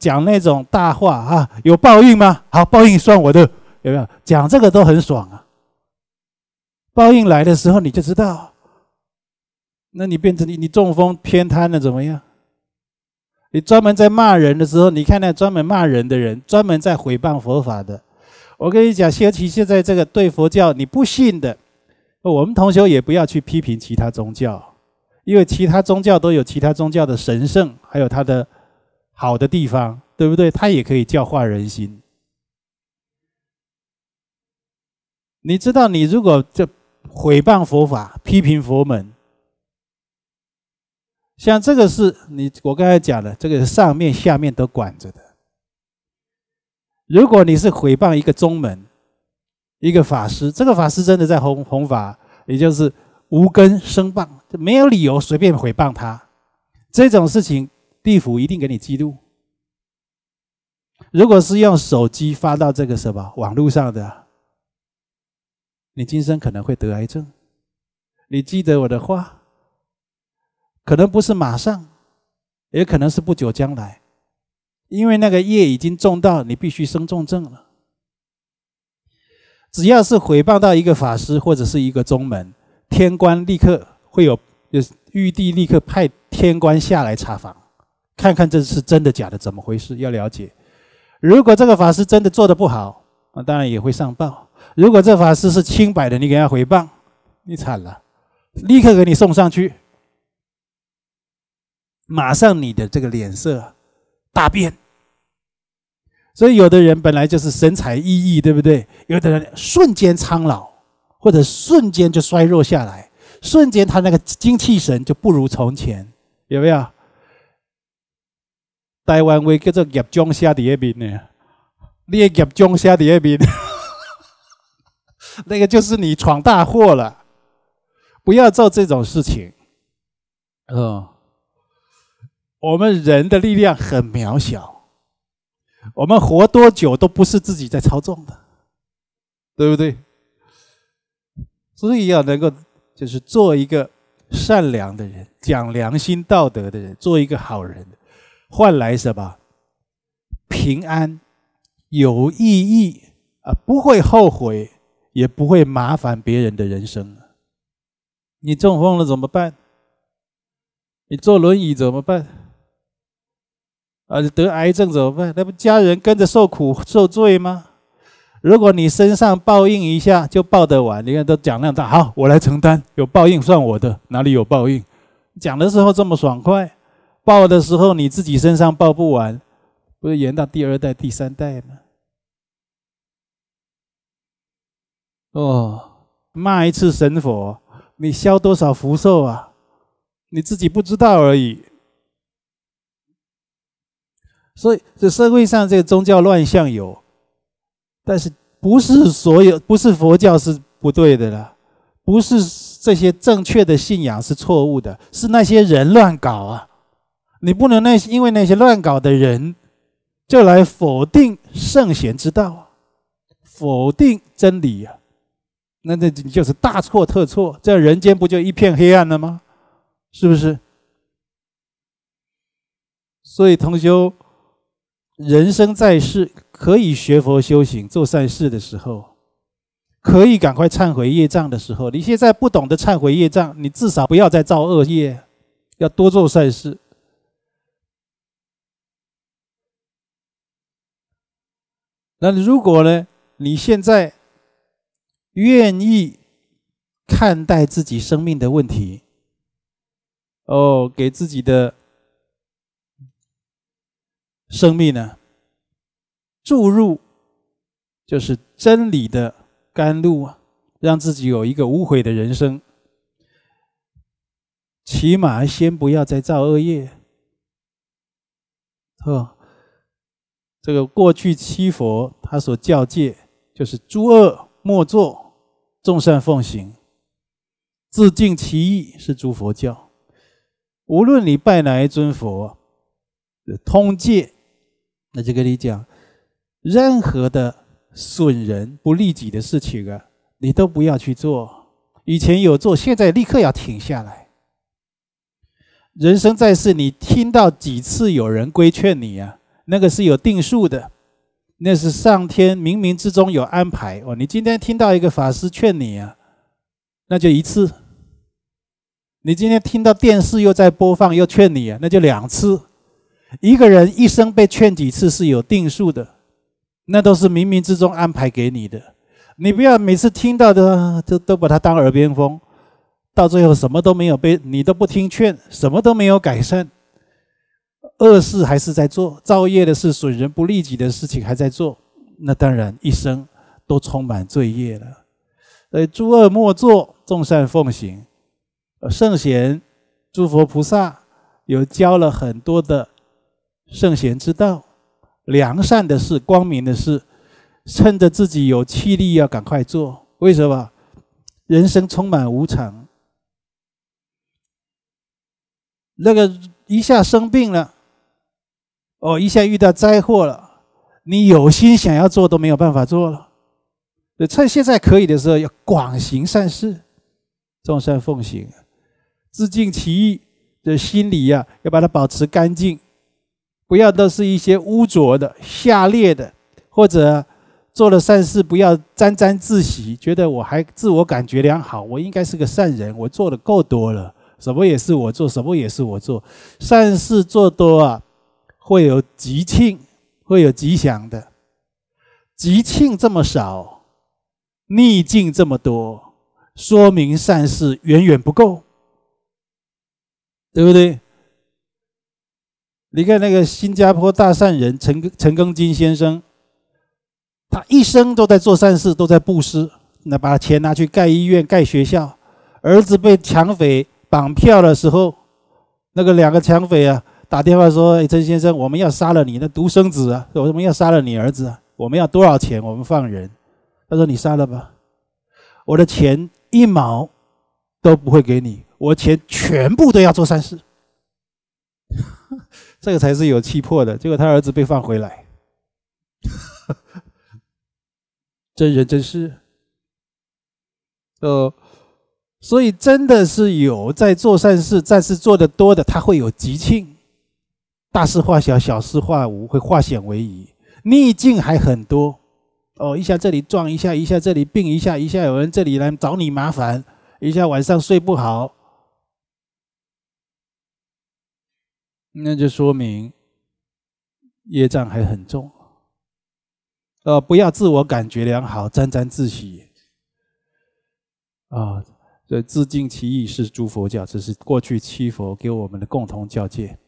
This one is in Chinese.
讲那种大话啊，有报应吗？好，报应算我的，有没有？讲这个都很爽啊。报应来的时候你就知道。那你变成你，你中风偏瘫了怎么样？你专门在骂人的时候，你看那专门骂人的人，专门在毁谤佛法的。我跟你讲，尤其现在这个对佛教你不信的，我们同学也不要去批评其他宗教，因为其他宗教都有其他宗教的神圣，还有它的。好的地方，对不对？它也可以教化人心。你知道，你如果这毁谤佛法、批评佛门，像这个是你我刚才讲的，这个上面下面都管着的。如果你是毁谤一个宗门、一个法师，这个法师真的在弘弘法，也就是无根生谤，没有理由随便毁谤他。这种事情。地府一定给你记录。如果是用手机发到这个什么网络上的，你今生可能会得癌症。你记得我的话，可能不是马上，也可能是不久将来，因为那个业已经重到，你必须生重症了。只要是回谤到一个法师或者是一个宗门，天官立刻会有，就是玉帝立刻派天官下来查房。看看这是真的假的，怎么回事？要了解。如果这个法师真的做的不好，啊，当然也会上报。如果这法师是清白的，你给他回谤，你惨了，立刻给你送上去，马上你的这个脸色大变。所以有的人本来就是神采奕奕，对不对？有的人瞬间苍老，或者瞬间就衰弱下来，瞬间他那个精气神就不如从前，有没有？台湾位叫做叶中虾的那边呢，那个叶江虾的那边，那个就是你闯大祸了，不要做这种事情。嗯，我们人的力量很渺小，我们活多久都不是自己在操纵的，对不对？所以要能够就是做一个善良的人，讲良心、道德的人，做一个好人。换来什么？平安、有意义啊！不会后悔，也不会麻烦别人的人生。你中风了怎么办？你坐轮椅怎么办？啊，你得癌症怎么办？那不家人跟着受苦受罪吗？如果你身上报应一下就报得完，你看都讲那大，好，我来承担。有报应算我的，哪里有报应？讲的时候这么爽快。报的时候你自己身上报不完，不是延到第二代、第三代吗？哦，骂一次神佛，你消多少福寿啊？你自己不知道而已。所以这社会上这个宗教乱象有，但是不是所有不是佛教是不对的了？不是这些正确的信仰是错误的，是那些人乱搞啊！你不能那因为那些乱搞的人，就来否定圣贤之道，否定真理呀？那那就是大错特错，这样人间不就一片黑暗了吗？是不是？所以同修，人生在世可以学佛修行、做善事的时候，可以赶快忏悔业障的时候。你现在不懂得忏悔业障，你至少不要再造恶业，要多做善事。那如果呢？你现在愿意看待自己生命的问题，哦，给自己的生命呢注入就是真理的甘露，啊，让自己有一个无悔的人生。起码先不要再造恶业，哦。这个过去七佛他所教戒，就是诸恶莫作，众善奉行。自尽其意是诸佛教，无论你拜哪一尊佛，通戒，那就跟你讲，任何的损人不利己的事情啊，你都不要去做。以前有做，现在立刻要停下来。人生在世，你听到几次有人规劝你呀？那个是有定数的，那是上天冥冥之中有安排哦。你今天听到一个法师劝你啊，那就一次；你今天听到电视又在播放又劝你啊，那就两次。一个人一生被劝几次是有定数的，那都是冥冥之中安排给你的。你不要每次听到的就都把它当耳边风，到最后什么都没有被，你都不听劝，什么都没有改善。恶事还是在做，造业的事、损人不利己的事情还在做，那当然一生都充满罪业了。呃，诸恶莫作，众善奉行。呃，圣贤、诸佛菩萨有教了很多的圣贤之道，良善的事、光明的事，趁着自己有气力要赶快做。为什么？人生充满无常，那个一下生病了。哦，一下遇到灾祸了，你有心想要做都没有办法做了。趁现在可以的时候，要广行善事，众善奉行，自尽其意的心理呀，要把它保持干净，不要都是一些污浊的、下劣的，或者做了善事不要沾沾自喜，觉得我还自我感觉良好，我应该是个善人，我做的够多了，什么也是我做，什么也是我做，善事做多啊。会有吉庆，会有吉祥的。吉庆这么少，逆境这么多，说明善事远远不够，对不对？你看那个新加坡大善人陈陈庚金先生，他一生都在做善事，都在布施，那把钱拿去盖医院、盖学校。儿子被抢匪绑票的时候，那个两个抢匪啊！打电话说：“哎，陈先生，我们要杀了你的独生子啊！我们要杀了你儿子啊！我们要多少钱？我们放人。”他说：“你杀了吧！我的钱一毛都不会给你，我钱全部都要做善事。”这个才是有气魄的。结果他儿子被放回来，真人真事。呃，所以真的是有在做善事，但是做的多的，他会有吉庆。大事化小，小事化无，会化险为夷。逆境还很多，哦，一下这里撞一下，一下这里病一下，一下有人这里来找你麻烦，一下晚上睡不好，那就说明业障还很重。呃，不要自我感觉良好，沾沾自喜。啊，这自尽其意是诸佛教，这是过去七佛给我们的共同教诫。